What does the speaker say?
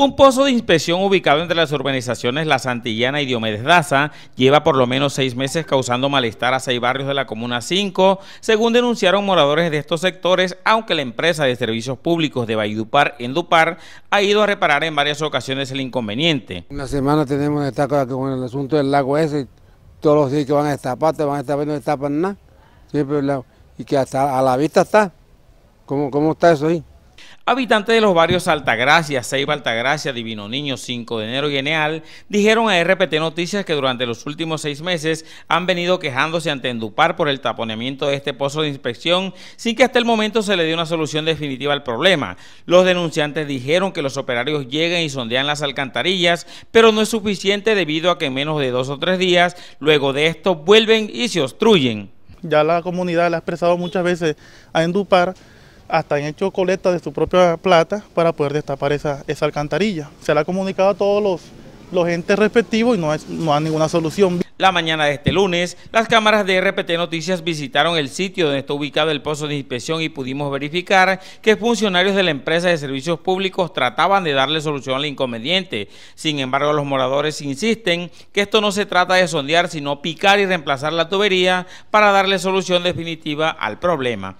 Un pozo de inspección ubicado entre las urbanizaciones La Santillana y Diomedes Daza lleva por lo menos seis meses causando malestar a seis barrios de la Comuna 5, según denunciaron moradores de estos sectores, aunque la empresa de servicios públicos de en Dupar, ha ido a reparar en varias ocasiones el inconveniente. Una semana tenemos esta cosa con el asunto del lago ese, todos los días que van a destapar, te van a estar no destapan nada, siempre, y que hasta a la vista está. ¿Cómo, cómo está eso ahí? Habitantes de los barrios Altagracia, Ceiba Altagracia, Divino Niño, 5 de enero y Eneal dijeron a RPT Noticias que durante los últimos seis meses han venido quejándose ante Endupar por el taponeamiento de este pozo de inspección sin que hasta el momento se le dé una solución definitiva al problema. Los denunciantes dijeron que los operarios llegan y sondean las alcantarillas, pero no es suficiente debido a que en menos de dos o tres días, luego de esto, vuelven y se obstruyen. Ya la comunidad le ha expresado muchas veces a Endupar hasta han hecho colecta de su propia plata para poder destapar esa, esa alcantarilla. Se la ha comunicado a todos los, los entes respectivos y no, no hay ninguna solución. La mañana de este lunes, las cámaras de RPT Noticias visitaron el sitio donde está ubicado el pozo de inspección y pudimos verificar que funcionarios de la empresa de servicios públicos trataban de darle solución al inconveniente. Sin embargo, los moradores insisten que esto no se trata de sondear, sino picar y reemplazar la tubería para darle solución definitiva al problema.